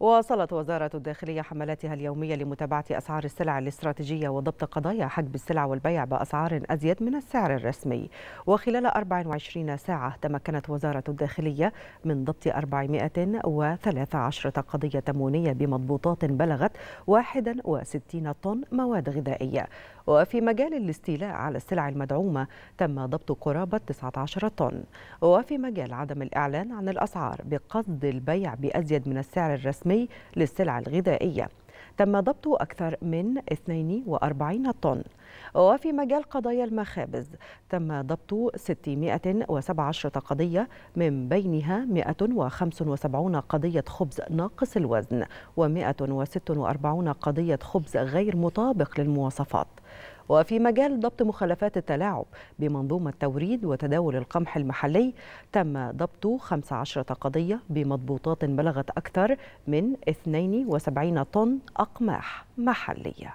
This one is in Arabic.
واصلت وزارة الداخلية حملاتها اليومية لمتابعة أسعار السلع الاستراتيجية وضبط قضايا حجب السلع والبيع بأسعار أزيد من السعر الرسمي وخلال 24 ساعة تمكنت وزارة الداخلية من ضبط 413 قضية تمونية بمضبوطات بلغت 61 طن مواد غذائية وفي مجال الاستيلاء على السلع المدعومة تم ضبط قرابة 19 طن وفي مجال عدم الإعلان عن الأسعار بقصد البيع بأزيد من السعر الرسمي الرسمي للسلع الغذائية تم ضبط أكثر من 42 طن وفي مجال قضايا المخابز تم ضبط 617 قضية من بينها 175 قضية خبز ناقص الوزن و146 قضية خبز غير مطابق للمواصفات وفي مجال ضبط مخالفات التلاعب بمنظومة توريد وتداول القمح المحلي تم ضبط 15 قضية بمضبوطات بلغت أكثر من 72 طن أقماح محلية